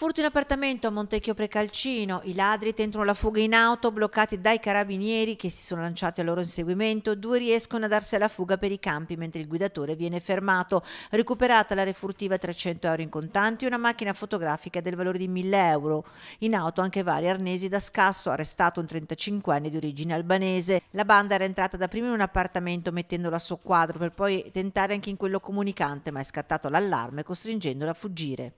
Furto in appartamento a Montecchio Precalcino, i ladri tentano la fuga in auto bloccati dai carabinieri che si sono lanciati al loro inseguimento, due riescono a darsi alla fuga per i campi mentre il guidatore viene fermato, recuperata la refurtiva 300 euro in contanti e una macchina fotografica del valore di 1000 euro, in auto anche vari arnesi da scasso, arrestato un 35enne di origine albanese. La banda era entrata da prima in un appartamento mettendolo a soqquadro per poi tentare anche in quello comunicante ma è scattato l'allarme costringendola a fuggire.